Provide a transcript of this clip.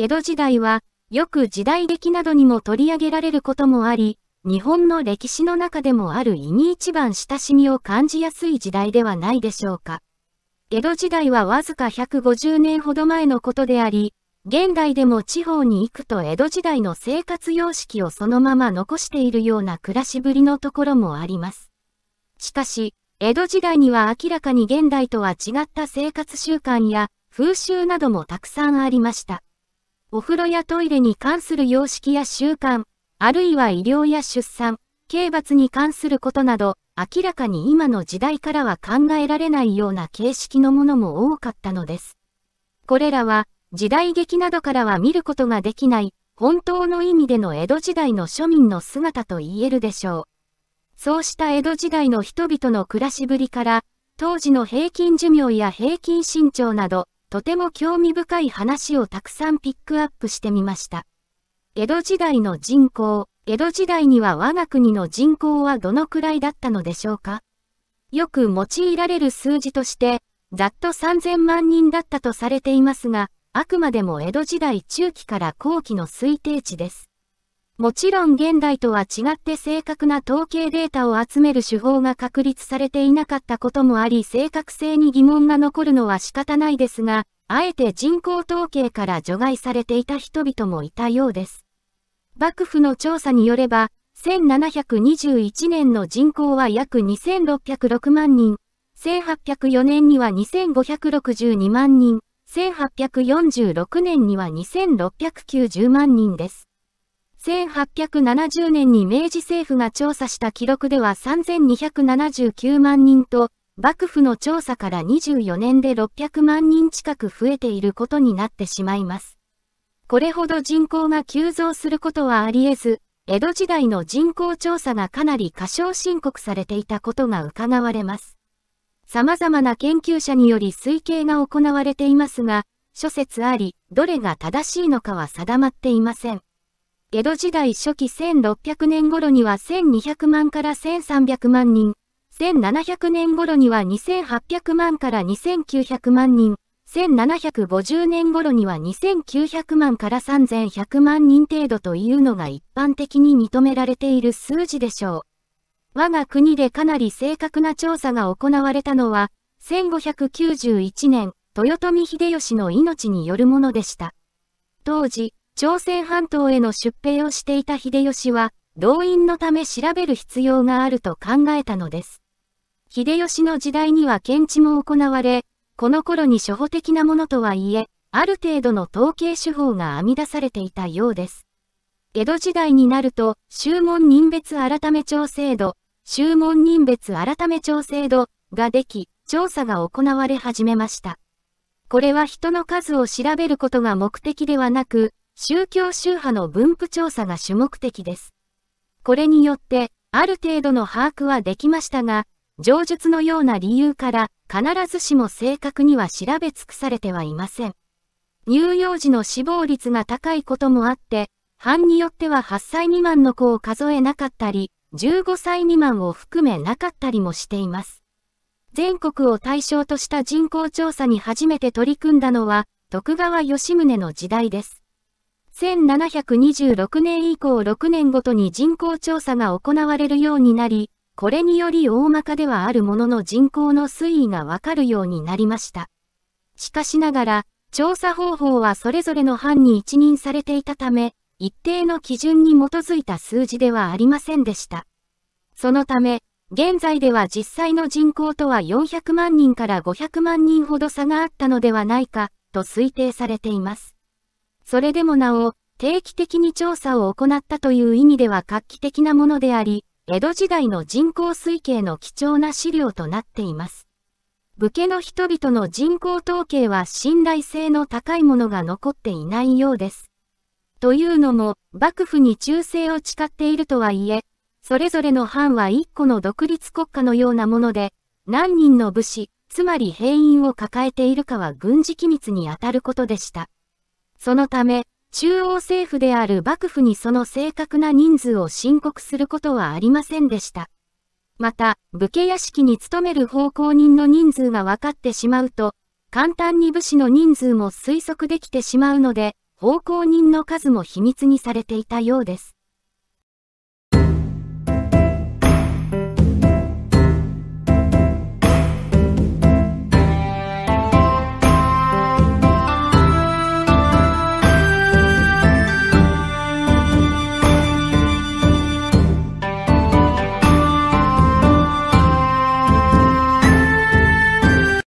江戸時代は、よく時代劇などにも取り上げられることもあり、日本の歴史の中でもある意味一番親しみを感じやすい時代ではないでしょうか。江戸時代はわずか150年ほど前のことであり、現代でも地方に行くと江戸時代の生活様式をそのまま残しているような暮らしぶりのところもあります。しかし、江戸時代には明らかに現代とは違った生活習慣や風習などもたくさんありました。お風呂やトイレに関する様式や習慣、あるいは医療や出産、刑罰に関することなど、明らかに今の時代からは考えられないような形式のものも多かったのです。これらは、時代劇などからは見ることができない、本当の意味での江戸時代の庶民の姿と言えるでしょう。そうした江戸時代の人々の暮らしぶりから、当時の平均寿命や平均身長など、とても興味深い話をたくさんピックアップしてみました。江戸時代の人口、江戸時代には我が国の人口はどのくらいだったのでしょうかよく用いられる数字として、ざっと3000万人だったとされていますが、あくまでも江戸時代中期から後期の推定値です。もちろん現代とは違って正確な統計データを集める手法が確立されていなかったこともあり正確性に疑問が残るのは仕方ないですが、あえて人口統計から除外されていた人々もいたようです。幕府の調査によれば、1721年の人口は約2606万人、1804年には2562万人、1846年には2690万人です。1870年に明治政府が調査した記録では3279万人と、幕府の調査から24年で600万人近く増えていることになってしまいます。これほど人口が急増することはあり得ず、江戸時代の人口調査がかなり過小申告されていたことが伺われます。様々な研究者により推計が行われていますが、諸説あり、どれが正しいのかは定まっていません。江戸時代初期1600年頃には1200万から1300万人、1700年頃には2800万から2900万人、1750年頃には2900万から3100万人程度というのが一般的に認められている数字でしょう。我が国でかなり正確な調査が行われたのは、1591年、豊臣秀吉の命によるものでした。当時、朝鮮半島への出兵をしていた秀吉は、動員のため調べる必要があると考えたのです。秀吉の時代には検知も行われ、この頃に初歩的なものとはいえ、ある程度の統計手法が編み出されていたようです。江戸時代になると、修門人別改め調制度、修門人別改め調制度ができ、調査が行われ始めました。これは人の数を調べることが目的ではなく、宗教宗派の分布調査が主目的です。これによって、ある程度の把握はできましたが、上述のような理由から、必ずしも正確には調べ尽くされてはいません。乳幼児の死亡率が高いこともあって、班によっては8歳未満の子を数えなかったり、15歳未満を含めなかったりもしています。全国を対象とした人口調査に初めて取り組んだのは、徳川吉宗の時代です。1726年以降6年ごとに人口調査が行われるようになり、これにより大まかではあるものの人口の推移がわかるようになりました。しかしながら、調査方法はそれぞれの班に一任されていたため、一定の基準に基づいた数字ではありませんでした。そのため、現在では実際の人口とは400万人から500万人ほど差があったのではないか、と推定されています。それでもなお、定期的に調査を行ったという意味では画期的なものであり、江戸時代の人口推計の貴重な資料となっています。武家の人々の人口統計は信頼性の高いものが残っていないようです。というのも、幕府に忠誠を誓っているとはいえ、それぞれの藩は一個の独立国家のようなもので、何人の武士、つまり兵員を抱えているかは軍事機密にあたることでした。そのため、中央政府である幕府にその正確な人数を申告することはありませんでした。また、武家屋敷に勤める奉公人の人数が分かってしまうと、簡単に武士の人数も推測できてしまうので、奉公人の数も秘密にされていたようです。